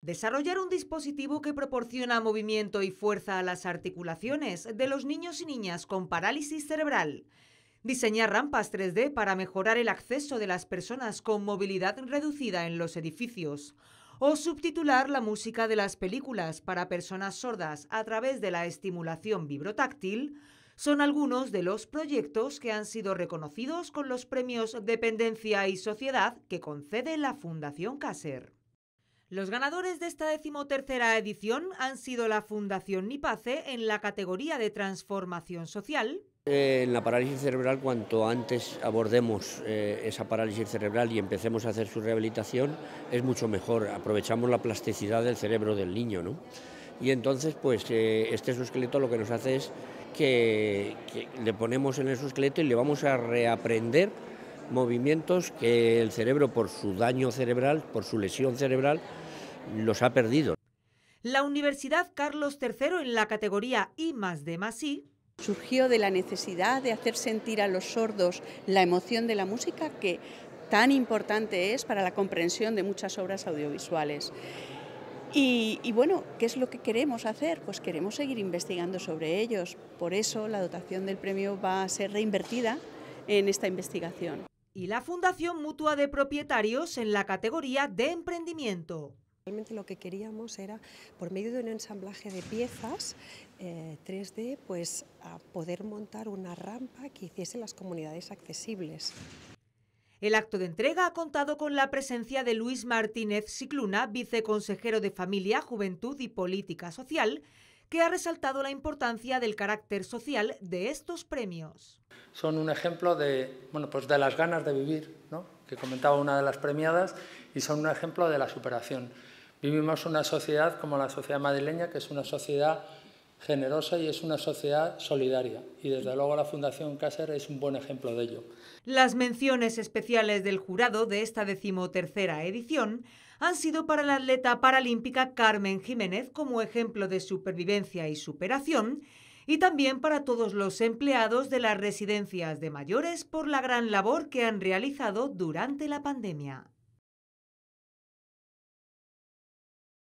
Desarrollar un dispositivo que proporciona movimiento y fuerza a las articulaciones de los niños y niñas con parálisis cerebral. Diseñar rampas 3D para mejorar el acceso de las personas con movilidad reducida en los edificios. O subtitular la música de las películas para personas sordas a través de la estimulación vibrotáctil son algunos de los proyectos que han sido reconocidos con los premios Dependencia y Sociedad que concede la Fundación Caser. Los ganadores de esta decimotercera edición han sido la Fundación Nipace en la categoría de transformación social. en la parálisis cerebral, cuanto antes abordemos eh, esa parálisis cerebral y empecemos a hacer su rehabilitación, es mucho mejor. Aprovechamos la plasticidad del cerebro del niño, Y entonces, pues, eh, este esqueleto, lo que nos hace es que, le ponemos en el exoesqueleto y le vamos a reaprender movimientos que el cerebro, por su daño cerebral, por su lesión cerebral, los ha perdido. La Universidad Carlos III en la categoría I más D más surgió de la necesidad de hacer sentir a los sordos la emoción de la música que tan importante es para la comprensión de muchas obras audiovisuales. Y, y, bueno, ¿qué es lo que queremos hacer? Pues queremos seguir investigando sobre ellos. Por eso la dotación del premio va a ser reinvertida en esta investigación. Y la Fundación Mutua de Propietarios en la categoría de emprendimiento. Realmente lo que queríamos era, por medio de un ensamblaje de piezas 3D, eh, pues poder montar una rampa que hiciese las comunidades accesibles. El acto de entrega ha contado con la presencia de Luis Martínez Cicluna, viceconsejero de Familia, Juventud y Política Social, que ha resaltado la importancia del carácter social de estos premios. Son un ejemplo de, pues las ganas de vivir, que comentaba una de las premiadas, y son un ejemplo de la superación. Vivimos una sociedad como la sociedad madrileña, que es una sociedad generosa y es una sociedad solidaria. Y desde luego la Fundación Cáceres es un buen ejemplo de ello. Las menciones especiales del jurado de esta decimotercera edición han sido para la atleta paralímpica Carmen Jiménez como ejemplo de supervivencia y superación y también para todos los empleados de las residencias de mayores por la gran labor que han realizado durante la pandemia.